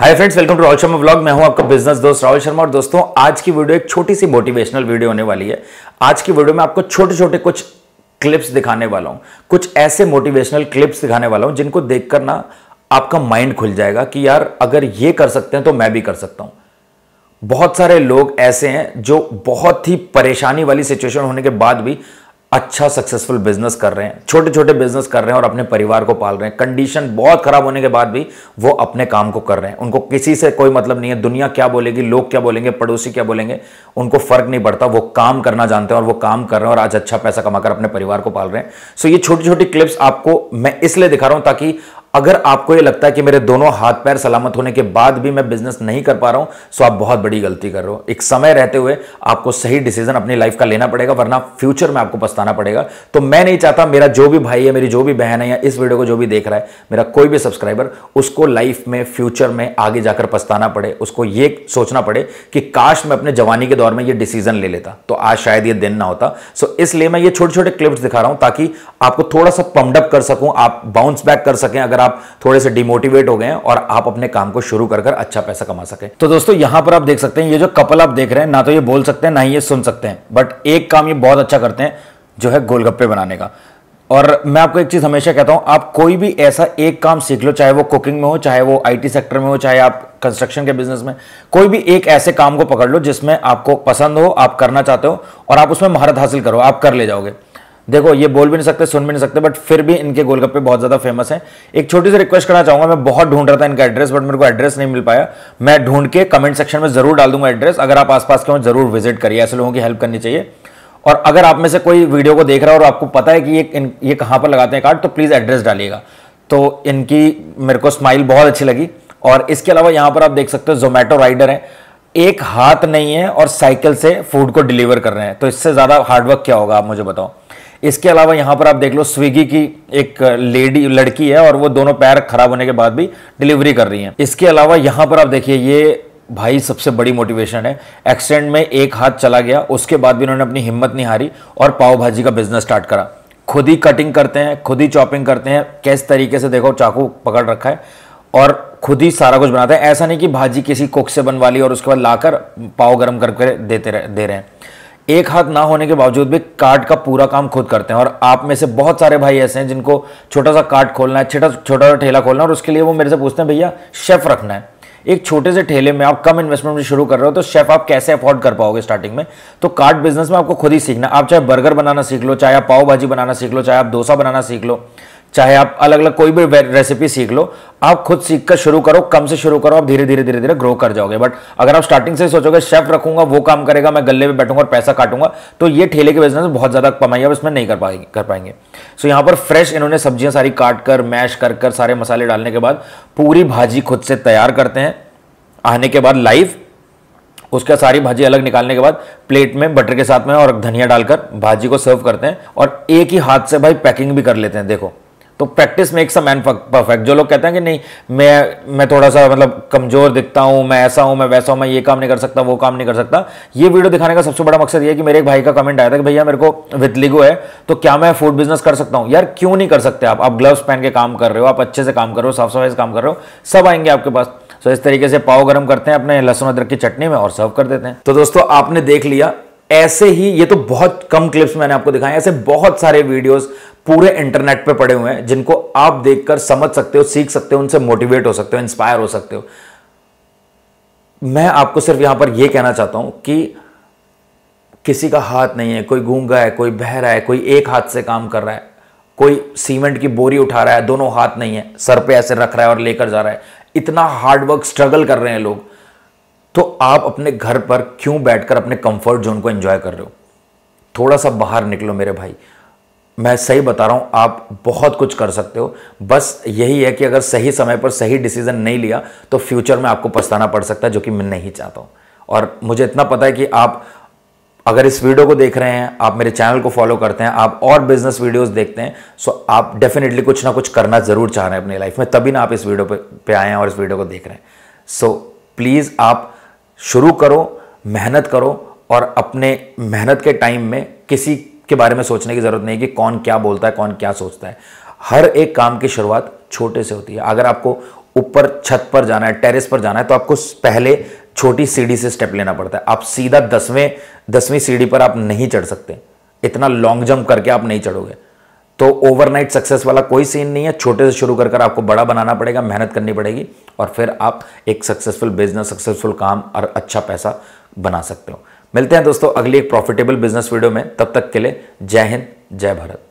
hi friends welcome to Rahul Sharma blog मैं हूं आपका बिजनेस दोस्त राहुल शर्मा और दोस्तों आज की वीडियो एक छोटी सी मोटिवेशनल वीडियो होने वाली है आज की वीडियो में आपको छोटे छोटे कुछ क्लिप्स दिखाने वाला हूं कुछ ऐसे मोटिवेशनल क्लिप्स दिखाने वाला हूं जिनको देख ना आपका माइंड खुल जाएगा कि यार अगर ये कर सकते हैं तो मैं भी कर सकता हूं बहुत सारे लोग ऐसे हैं जो बहुत ही परेशानी वाली सिचुएशन होने के बाद भी अच्छा सक्सेसफुल बिजनेस कर रहे हैं छोटे छोटे बिजनेस कर रहे हैं और अपने परिवार को पाल रहे हैं कंडीशन बहुत खराब होने के बाद भी वो अपने काम को कर रहे हैं उनको किसी से कोई मतलब नहीं है दुनिया क्या बोलेगी लोग क्या बोलेंगे पड़ोसी क्या बोलेंगे उनको फर्क नहीं पड़ता वो काम करना जानते हैं और वो काम कर रहे हैं और आज अच्छा पैसा कमाकर अपने परिवार को पाल रहे हैं सो ये छोटी छोटी क्लिप्स आपको मैं इसलिए दिखा रहा हूं ताकि अगर आपको ये लगता है कि मेरे दोनों हाथ पैर सलामत होने के बाद भी मैं बिजनेस नहीं कर पा रहा हूं सो तो आप बहुत बड़ी गलती कर रहे हो एक समय रहते हुए आपको सही डिसीजन अपनी लाइफ का लेना पड़ेगा वरना फ्यूचर में आपको पछताना पड़ेगा तो मैं नहीं चाहता मेरा जो भी भाई है मेरी जो भी बहन है या इस वीडियो को जो भी देख रहा है मेरा कोई भी सब्सक्राइबर उसको लाइफ में फ्यूचर में आगे जाकर पछताना पड़े उसको ये सोचना पड़े कि काश मैं अपने जवानी के दौर में यह डिसीजन ले लेता तो आज शायद यह दिन ना होता सो इसलिए मैं ये छोटे छोटे क्लिप्स दिखा रहा हूं ताकि आपको थोड़ा सा पम्डअप कर सकूं आप बाउंस बैक कर सकें अगर अगर आप थोड़े से डिमोटिवेट हो गए और आप अपने काम को शुरू कर कर अच्छा पैसा कमा सके तो दोस्तों यहां पर आप देख सकते हैं ये जो कपल आप देख रहे हैं ना तो ये बोल सकते हैं ना ही ये सुन सकते हैं बट एक काम ये बहुत अच्छा करते हैं जो है गोलगप्पे बनाने का और मैं आपको एक चीज़ हमेशा कहता हूं आप कोई भी ऐसा एक काम सीख लो चाहे वो कुकिंग में हो चाहे वो आईटी सेक्टर में हो चाहे आप कंस्ट्रक्शन के बिजनेस में कोई भी एक ऐसे काम को पकड़ लो जिसमें आपको पसंद हो आप करना चाहते हो और आप उसमें महारत हासिल करो आप कर ले जाओगे देखो ये बोल भी नहीं सकते सुन भी नहीं सकते बट फिर भी इनके गोलगप्पे बहुत ज़्यादा फेमस हैं एक छोटी सी रिक्वेस्ट करना चाहूंगा मैं बहुत ढूंढ रहा था इनका एड्रेस बट मेरे को एड्रेस नहीं मिल पाया मैं ढूंढ के कमेंट सेक्शन में ज़रूर डाल दूंगा एड्रेस अगर आप आसपास के हो जरूर विजिट करिए ऐसे लोगों की हेल्प करनी चाहिए और अगर आप में से कोई वीडियो को देख रहा हो और आपको पता है कि ये ये कहाँ पर लगाते हैं कार्ड तो प्लीज़ एड्रेस डालिएगा तो इनकी मेरे को स्माइल बहुत अच्छी लगी और इसके अलावा यहाँ पर आप देख सकते हो जोमेटो राइडर हैं एक हाथ नहीं है और साइकिल से फूड को डिलीवर कर रहे हैं तो इससे ज़्यादा हार्डवर्क क्या होगा आप मुझे बताओ इसके अलावा यहाँ पर आप देख लो स्विगी की एक लेडी लड़की है और वो दोनों पैर खराब होने के बाद भी डिलीवरी कर रही है इसके अलावा यहाँ पर आप देखिए ये भाई सबसे बड़ी मोटिवेशन है एक्सीडेंट में एक हाथ चला गया उसके बाद भी उन्होंने अपनी हिम्मत नहीं हारी और पाव भाजी का बिजनेस स्टार्ट करा खुद ही कटिंग करते हैं खुद ही चॉपिंग करते हैं किस तरीके से देखो चाकू पकड़ रखा है और खुद ही सारा कुछ बनाते हैं ऐसा नहीं कि भाजी किसी कुक से बनवा ली और उसके बाद लाकर पाव गर्म करके देते रहे दे रहे हैं एक हाथ ना होने के बावजूद भी कार्ड का पूरा काम खुद करते हैं और आप में से बहुत सारे भाई ऐसे हैं जिनको छोटा सा कार्ड खोलना है छोटा छोटा सा ठेला खोलना है और उसके लिए वो मेरे से पूछते हैं भैया शेफ़ रखना है एक छोटे से ठेले में आप कम इन्वेस्टमेंट में शुरू कर रहे हो तो शेफ आप कैसे अफोर्ड कर पाओगे स्टार्टिंग में तो कार्ड बिजनेस में आपको खुद ही सीखना आप चाहे बर्गर बनाना सीख लो चाहे आप पाव भाजी बनाना सीख लो चाहे आप डोसा बनाना सीख लो चाहे आप अलग अलग कोई भी रेसिपी सीख लो आप खुद सीख कर शुरू करो कम से शुरू करो आप धीरे धीरे धीरे धीरे ग्रो कर जाओगे बट अगर आप स्टार्टिंग से सोचोगे शेफ रखूंगा वो काम करेगा मैं गले में बैठूंगा और पैसा काटूंगा तो ये ठेले के बिजनेस बहुत ज़्यादा कमाई आप इसमें नहीं कर पाएंगे कर पाएंगे सो यहाँ पर फ्रेश इन्होंने सब्जियां सारी काट कर मैश कर कर सारे मसाले डालने के बाद पूरी भाजी खुद से तैयार करते हैं आने के बाद लाइव उसका सारी भाजी अलग निकालने के बाद प्लेट में बटर के साथ में और धनिया डालकर भाजी को सर्व करते हैं और एक ही हाथ से भाई पैकिंग भी कर लेते हैं देखो तो practice makes a man perfect जो लोग कहते हैं कि नहीं मैं मैं थोड़ा सा मतलब कमज़ोर दिखता हूं मैं ऐसा हूं मैं वैसा हूं मैं ये काम नहीं कर सकता वो काम नहीं कर सकता ये वीडियो दिखाने का सबसे बड़ा मकसद ये कि मेरे एक भाई का कमेंट आया था कि भैया मेरे को विथ है तो क्या मैं फूड बिजनेस कर सकता हूं यार क्यों नहीं कर सकते आप आप ग्लव्स पहन के काम कर रहे हो आप अच्छे से काम कर रहे हो साफ सफाई से काम कर रहे हो सब आएंगे आपके पास सो इस तरीके से पाव गर्म करते हैं अपने लहसुन अदरक की चटनी में और सर्व कर देते हैं तो दोस्तों आपने देख लिया ऐसे ही ये तो बहुत कम क्लिप्स मैंने आपको दिखाए ऐसे बहुत सारे वीडियोस पूरे इंटरनेट पे पड़े हुए हैं जिनको आप देखकर समझ सकते हो सीख सकते हो उनसे मोटिवेट हो सकते हो इंस्पायर हो सकते हो मैं आपको सिर्फ यहां पर यह कहना चाहता हूं कि किसी का हाथ नहीं है कोई गूंगा है कोई बह रहा है कोई एक हाथ से काम कर रहा है कोई सीमेंट की बोरी उठा रहा है दोनों हाथ नहीं है सर पे ऐसे रख रहा है और लेकर जा रहा है इतना हार्डवर्क स्ट्रगल कर रहे हैं लोग तो आप अपने घर पर क्यों बैठकर अपने कंफर्ट जोन को एंजॉय कर रहे हो थोड़ा सा बाहर निकलो मेरे भाई मैं सही बता रहा हूँ आप बहुत कुछ कर सकते हो बस यही है कि अगर सही समय पर सही डिसीजन नहीं लिया तो फ्यूचर में आपको पछताना पड़ सकता है जो कि मैं नहीं चाहता हूँ और मुझे इतना पता है कि आप अगर इस वीडियो को देख रहे हैं आप मेरे चैनल को फॉलो करते हैं आप और बिजनेस वीडियोस देखते हैं सो आप डेफिनेटली कुछ ना कुछ करना जरूर चाह रहे हैं अपनी लाइफ में तभी ना आप इस वीडियो पे, आए हैं और इस वीडियो को देख रहे हैं सो प्लीज़ आप शुरू करो मेहनत करो और अपने मेहनत के टाइम में किसी के बारे में सोचने की ज़रूरत नहीं कि कौन क्या बोलता है कौन क्या सोचता है हर एक काम की शुरुआत छोटे से होती है अगर आपको ऊपर छत पर जाना है टेरेस पर जाना है तो आपको पहले छोटी सीढ़ी से स्टेप लेना पड़ता है आप सीधा दसवें दसवीं सीढ़ी पर आप नहीं चढ़ सकते इतना लॉन्ग जंप करके आप नहीं चढ़ोगे तो ओवरनाइट सक्सेस वाला कोई सीन नहीं है छोटे से शुरू कर कर आपको बड़ा बनाना पड़ेगा मेहनत करनी पड़ेगी और फिर आप एक सक्सेसफुल बिजनेस सक्सेसफुल काम और अच्छा पैसा बना सकते हो मिलते हैं दोस्तों अगली एक प्रॉफिटेबल बिजनेस वीडियो में तब तक के लिए जय हिंद जय भारत